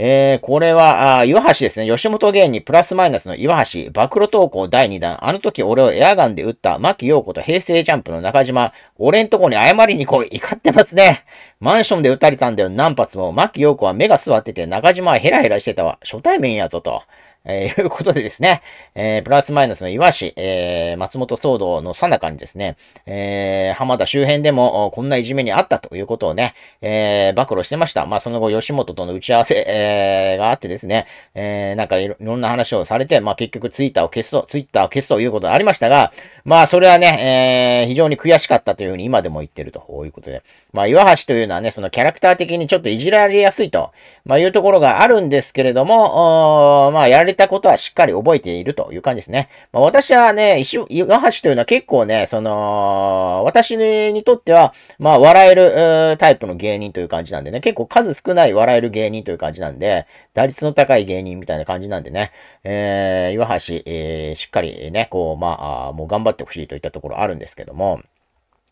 えー、これは、あ岩橋ですね。吉本芸人プラスマイナスの岩橋、暴露投稿第2弾。あの時俺をエアガンで撃った牧陽子と平成ジャンプの中島。俺んとこに謝りに来い。怒ってますね。マンションで撃たれたんだよ、何発も。牧陽子は目が座ってて、中島はヘラヘラしてたわ。初対面やぞと。えー、いうことでですね、えー、プラスマイナスの岩市、えー、松本騒動のさなかにですね、えー、浜田周辺でもこんないじめにあったということをね、えー、暴露してました。まあ、その後、吉本との打ち合わせ、えー、があってですね、えー、なんかいろんな話をされて、まあ、結局ツイッターを消すと、ツイッターを消すということがありましたが、まあ、それはね、えー、非常に悔しかったというふうに今でも言ってるということで、まあ、岩橋というのはね、そのキャラクター的にちょっといじられやすいと、まあ、いうところがあるんですけれども、まあ、やるれたことはしっかり覚えているという感じですね。まあ、私はね、石、岩橋というのは結構ね、その、私にとっては、まあ、笑えるタイプの芸人という感じなんでね、結構数少ない笑える芸人という感じなんで、打率の高い芸人みたいな感じなんでね、えー、岩橋、えー、しっかりね、こう、まあ、もう頑張ってほしいといったところあるんですけども、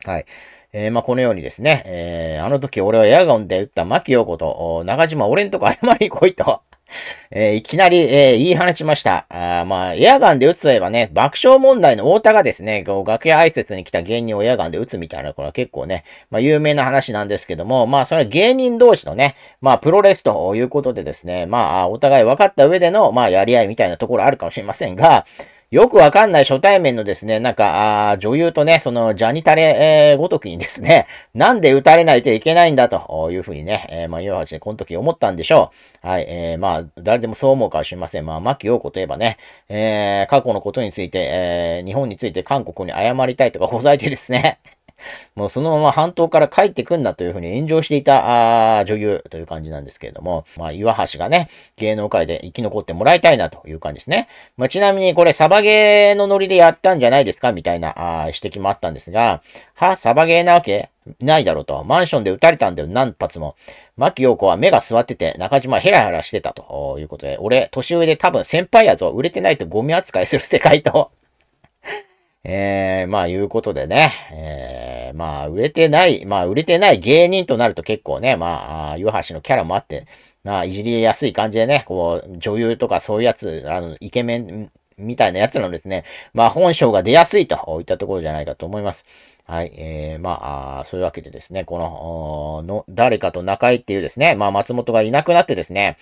はい。えー、まあ、このようにですね、えー、あの時俺はエアガンで撃った牧陽子と、中島俺んとこ謝りに来いとえー、いきなり、えー、言い放ちました。あまあ、エアガンで撃つといえばね、爆笑問題の太田がですね、楽屋挨拶に来た芸人をエアガンで撃つみたいな、これは結構ね、まあ、有名な話なんですけども、まあ、それは芸人同士のね、まあ、プロレスということでですね、まあ、お互い分かった上での、まあ、やり合いみたいなところあるかもしれませんが、よくわかんない初対面のですね、なんか、あ女優とね、その、ジャニタレ、えー、ごときにですね、なんで打たれないといけないんだというふうにね、えー、まあ、岩橋この時思ったんでしょう。はい、えー、まあ、誰でもそう思うかは知りません。まあ、牧陽子といえばね、えー、過去のことについて、えー、日本について韓国に謝りたいとかほざいてですね、もうそのまま半島から帰ってくんなというふうに炎上していた、あ女優という感じなんですけれども、まあ、岩橋がね、芸能界で生き残ってもらいたいなという感じですね。まあ、ちなみにこれ、サバゲーのノリでやったんじゃないですかみたいな、あ指摘もあったんですが、は、サバゲーなわけないだろうと。マンションで撃たれたんだよ、何発も。牧陽子は目が座ってて、中島ヘラヘラしてたということで、俺、年上で多分先輩やぞ、売れてないとゴミ扱いする世界とえー、まあ、いうことでね、えー、まあ、売れてない、まあ、売れてない芸人となると結構ね、まあ、岩橋のキャラもあって、まあ、いじりやすい感じでね、こう、女優とかそういうやつ、あの、イケメンみたいなやつのですね、まあ、本性が出やすいといったところじゃないかと思います。はい。えー、まあ、そういうわけでですね、この、の、誰かと仲居っていうですね、まあ、松本がいなくなってですね、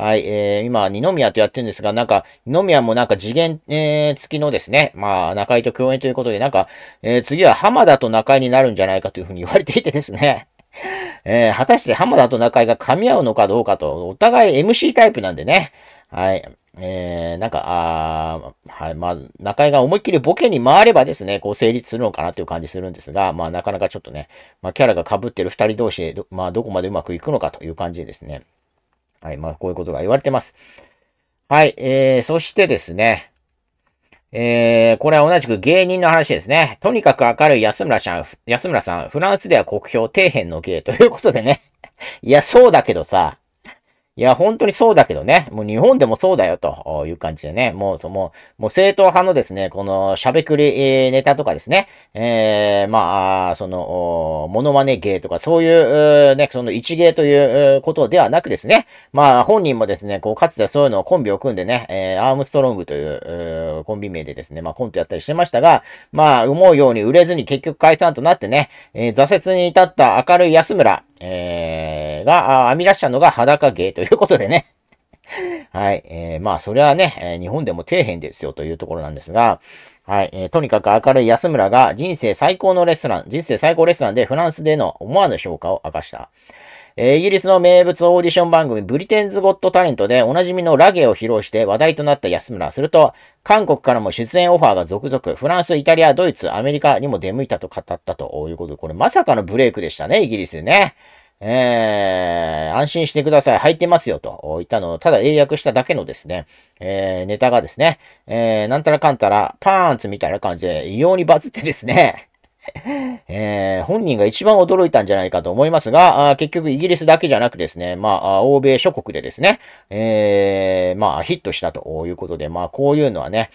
はい、えー、今、二宮とやってるんですが、なんか、二宮もなんか次元、えー、付きのですね、まあ、中井と共演ということで、なんか、えー、次は浜田と中井になるんじゃないかというふうに言われていてですね、えー、果たして浜田と中井が噛み合うのかどうかと、お互い MC タイプなんでね、はい、えー、なんか、あはい、まあ、中井が思いっきりボケに回ればですね、こう成立するのかなという感じするんですが、まあ、なかなかちょっとね、まあ、キャラが被ってる二人同士でまあ、どこまでうまくいくのかという感じでですね、はい。まあ、こういうことが言われてます。はい。えー、そしてですね。えー、これは同じく芸人の話ですね。とにかく明るい安村さん、安村さん、フランスでは国評底辺の芸ということでね。いや、そうだけどさ。いや、本当にそうだけどね。もう日本でもそうだよ、という感じでね。もう、その、もう正統派のですね、この、しゃべくりネタとかですね。えー、まあ、その、モノマネ芸とか、そういう、ね、その一芸ということではなくですね。まあ、本人もですね、こう、かつてそういうのをコンビを組んでね、えー、アームストロングという、コンビ名でですね、まあ、コントやったりしてましたが、まあ、思うように売れずに結局解散となってね、えー、挫折に至った明るい安村、えーが、編み出したのが裸芸ということでね。はい。えー、まあ、それはね、え日本でも底辺ですよというところなんですが、はい。えー、とにかく明るい安村が人生最高のレストラン、人生最高レストランでフランスでの思わぬ評価を明かした。えー、イギリスの名物オーディション番組、ブリテンズ・ゴット・タレントでおなじみのラゲを披露して話題となった安村。すると、韓国からも出演オファーが続々、フランス、イタリア、ドイツ、アメリカにも出向いたと語ったということで、これまさかのブレイクでしたね、イギリスね。えー、安心してください。入ってますよと言ったのを、ただ英訳しただけのですね、えー、ネタがですね、えー、なんたらかんたら、パーンツみたいな感じで異様にバズってですね、えー、本人が一番驚いたんじゃないかと思いますが、あ結局イギリスだけじゃなくですね、まあ、欧米諸国でですね、えー、まあ、ヒットしたということで、まあ、こういうのはね、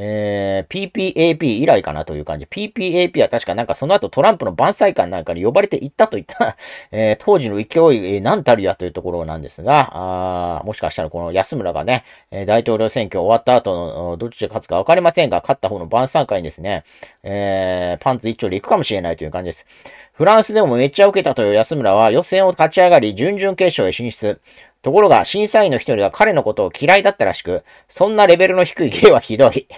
えー、PPAP 以来かなという感じ。PPAP は確かなんかその後トランプの晩祭館なんかに呼ばれていったといった えー、当時の勢い、えー、何たるやというところなんですが、あもしかしたらこの安村がね、え大統領選挙終わった後の、どっちで勝つかわかりませんが、勝った方の晩餐会にですね、えー、パンツ一丁で行くかもしれないという感じです。フランスでもめっちゃ受けたという安村は予選を勝ち上がり、準々決勝へ進出。ところが、審査員の一人が彼のことを嫌いだったらしく、そんなレベルの低い芸はひどい。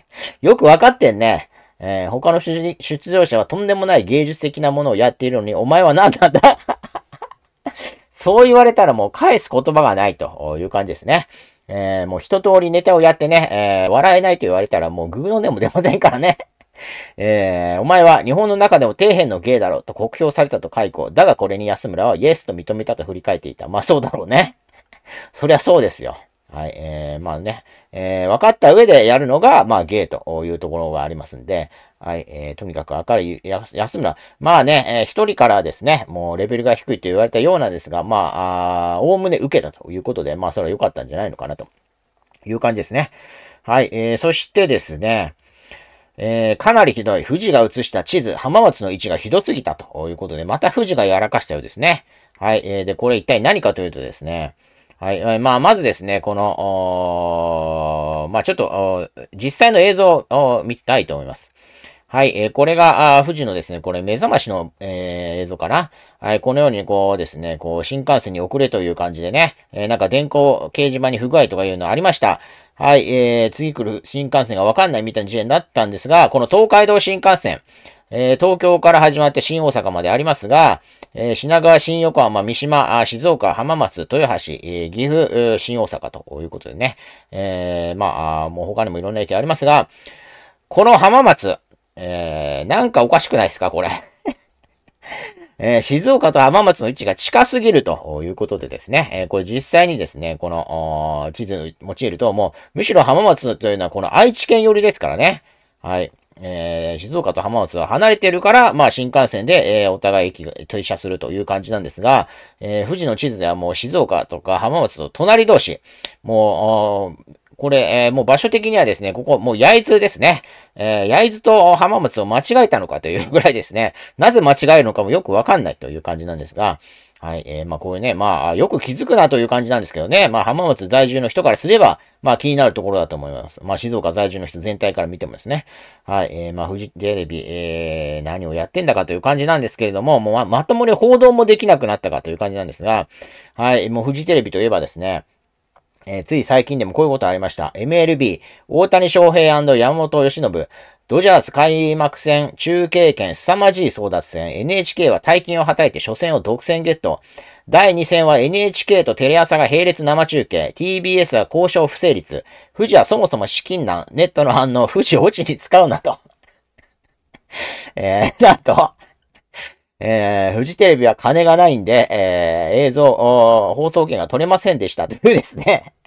よくわかってんね。えー、他の出場者はとんでもない芸術的なものをやっているのに、お前は何なんだ そう言われたらもう返す言葉がないという感じですね。えー、もう一通りネタをやってね、えー、笑えないと言われたらもうグーの音も出ませんからね。えー、お前は日本の中でも底辺の芸だろうと酷評されたと解雇。だがこれに安村はイエスと認めたと振り返っていた。まあそうだろうね。そりゃそうですよ。はい、えー、まあね、えー、分かった上でやるのが、まあ、芸というところがありますんで、はい、えー、とにかく明るい、安村、まあね、えー、一人からですね、もうレベルが低いと言われたようなんですが、まあ、おおむね受けたということで、まあ、それは良かったんじゃないのかなという感じですね。はい、えー、そしてですね、えー、かなりひどい。富士が映した地図、浜松の位置がひどすぎたということで、また富士がやらかしたようですね。はい。えー、で、これ一体何かというとですね、はい。えまあ、まずですね、この、まあ、ちょっと、実際の映像を見たいと思います。はい。えー、これが、あ富士のですね、これ目覚ましの、え映像かな。はい。このように、こうですね、こう、新幹線に遅れという感じでね、えなんか電光掲示板に不具合とかいうのありました。はい、えー、次来る新幹線がわかんないみたいな事例になったんですが、この東海道新幹線、えー、東京から始まって新大阪までありますが、えー、品川、新横浜、三島、静岡、浜松、豊橋、えー、岐阜、新大阪ということでね、えー、まあ、もう他にもいろんな駅ありますが、この浜松、えー、なんかおかしくないですか、これ。えー、静岡と浜松の位置が近すぎるということでですね、えー、これ実際にですね、この地図を用いると、もう、むしろ浜松というのはこの愛知県寄りですからね。はい。えー、静岡と浜松は離れてるから、まあ新幹線で、えー、お互い駅が停車するという感じなんですが、えー、富士の地図ではもう静岡とか浜松と隣同士、もう、これ、えー、もう場所的にはですね、ここ、もう焼津ですね。えー、焼津と浜松を間違えたのかというぐらいですね、なぜ間違えるのかもよくわかんないという感じなんですが、はい、えー、まあこういうね、まあよく気づくなという感じなんですけどね、まあ浜松在住の人からすれば、まあ気になるところだと思います。まあ静岡在住の人全体から見てもですね、はい、えー、まあフジテレビ、えー、何をやってんだかという感じなんですけれども、もうままともに報道もできなくなったかという感じなんですが、はい、もうフジテレビといえばですね、えー、つい最近でもこういうことありました。MLB、大谷翔平山本由伸、ドジャース開幕戦、中継権、凄まじい争奪戦、NHK は大金をはたいて初戦を独占ゲット。第2戦は NHK とテレ朝が並列生中継、TBS は交渉不成立、富士はそもそも資金難、ネットの反応、富士落ちに使うなと。えー、なんと、えー、フジテレビは金がないんで、えー、映像、放送権が取れませんでしたというですね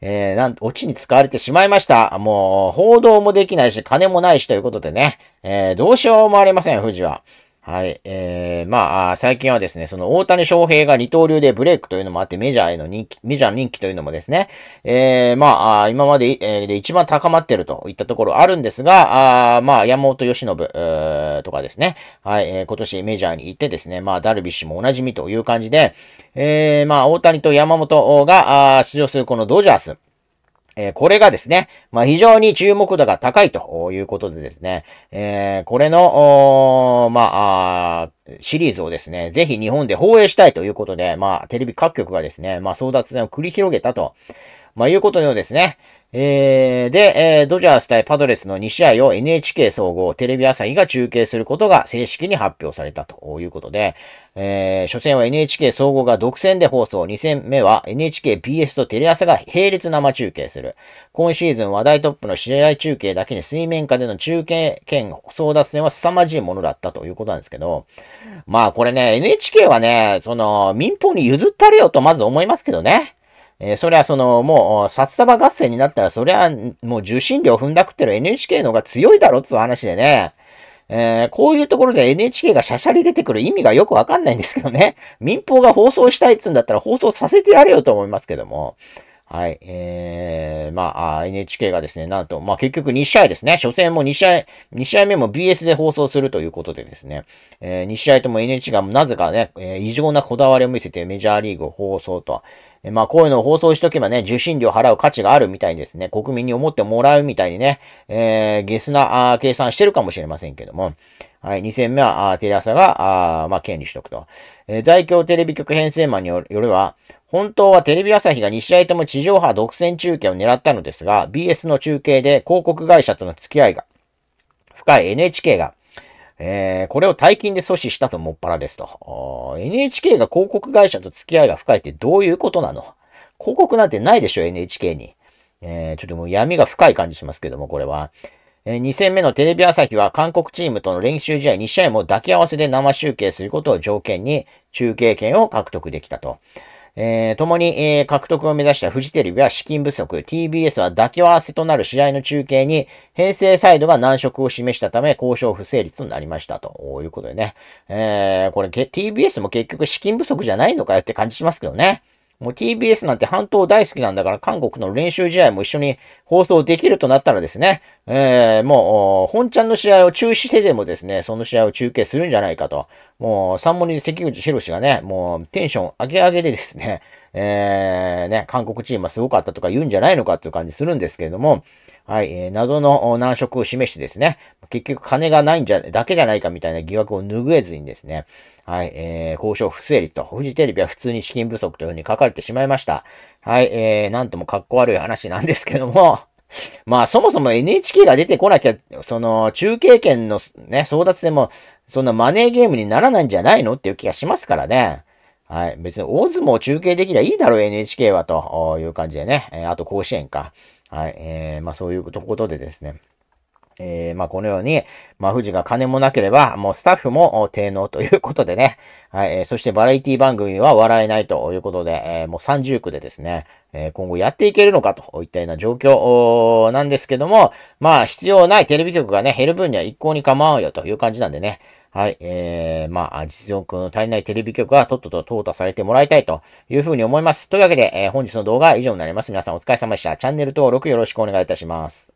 えー、なんと、オチに使われてしまいました。もう、報道もできないし、金もないしということでね、えー、どうしようもありません、富士は。はい。えー、まあ、最近はですね、その大谷翔平が二刀流でブレイクというのもあって、メジャーへの人気、メジャー人気というのもですね、えー、まあ、今まで、えー、で一番高まってるといったところあるんですが、あまあ、山本由伸、えー、とかですね、はい、えー、今年メジャーに行ってですね、まあ、ダルビッシュもおなじみという感じで、えー、まあ、大谷と山本が出場するこのドジャース、えこれがですね、まあ、非常に注目度が高いということでですね、えこれの、まあ、シリーズをですね、ぜひ日本で放映したいということで、まあ、テレビ各局がですね、まあ、争奪戦を繰り広げたと。まあ、いうことのようですね。えー、で、えー、ドジャース対パドレスの2試合を NHK 総合テレビ朝日が中継することが正式に発表されたということで、えー、初戦は NHK 総合が独占で放送、2戦目は NHKBS とテレ朝が並列生中継する。今シーズン話題トップの試合中継だけに水面下での中継兼争奪戦は凄まじいものだったということなんですけど、まあこれね、NHK はね、その民放に譲ったれよとまず思いますけどね。えー、そりゃその、もう、札束合戦になったら、そりゃ、もう受信料踏んだくってる NHK の方が強いだろっつう話でね。えー、こういうところで NHK がシャシャリ出てくる意味がよくわかんないんですけどね。民放が放送したいっつうんだったら放送させてやれよと思いますけども。はい。えー、まあ、NHK がですね、なんと、まあ結局2試合ですね。初戦も2試合、2試合目も BS で放送するということでですね、えー、2試合とも NHK がなぜかね、えー、異常なこだわりを見せてメジャーリーグを放送と。えー、まあこういうのを放送しとけばね、受信料払う価値があるみたいにですね、国民に思ってもらうみたいにね、えー、ゲスなあ計算してるかもしれませんけども、はい。二戦目は、あテレ朝が、あまあ、権利取得と。えー、在京テレビ局編成マンによれば、本当はテレビ朝日が2試合とも地上波独占中継を狙ったのですが、BS の中継で広告会社との付き合いが深い NHK が、えー、これを大金で阻止したともっぱらですと。NHK が広告会社と付き合いが深いってどういうことなの広告なんてないでしょ、NHK に。えー、ちょっともう闇が深い感じしますけども、これは。2戦目のテレビ朝日は韓国チームとの練習試合2試合も抱き合わせで生中継することを条件に中継権を獲得できたと。えー、共に、えー、獲得を目指したフジテレビは資金不足、TBS は抱き合わせとなる試合の中継に、編成サイドが難色を示したため、交渉不成立となりましたと。ということでね。えー、これ、TBS も結局資金不足じゃないのかよって感じしますけどね。もう TBS なんて半島大好きなんだから、韓国の練習試合も一緒に放送できるとなったらですね、えー、もう、本ちゃんの試合を中止してでもですね、その試合を中継するんじゃないかと。もう、三ニー関口博がね、もう、テンション上げ上げでですね、えー、ね、韓国チームはすごかったとか言うんじゃないのかっていう感じするんですけれども、はい、えー、謎の難色を示してですね、結局金がないんじゃ、だけじゃないかみたいな疑惑を拭えずにですね、はい、えー、交渉不成立と、フジテレビは普通に資金不足というふうに書かれてしまいました。はい、えー、なんともかっこ悪い話なんですけども、まあそもそも NHK が出てこなきゃ、その中継権のね、争奪戦も、そんなマネーゲームにならないんじゃないのっていう気がしますからね。はい。別に大相撲を中継できりゃいいだろう、NHK は、という感じでね。えー、あと甲子園か。はい。えー、まあそういうことでですね。えー、まあ、このように、まあ、富士が金もなければ、もうスタッフも低能ということでね。はい、えー、そしてバラエティ番組は笑えないということで、えー、もう30区でですね、えー、今後やっていけるのかといったような状況なんですけども、まあ、必要ないテレビ局がね、減る分には一向に構わんよという感じなんでね。はい、えー、まあ、実力の足りないテレビ局はとっとと淘汰されてもらいたいというふうに思います。というわけで、えー、本日の動画は以上になります。皆さんお疲れ様でした。チャンネル登録よろしくお願いいたします。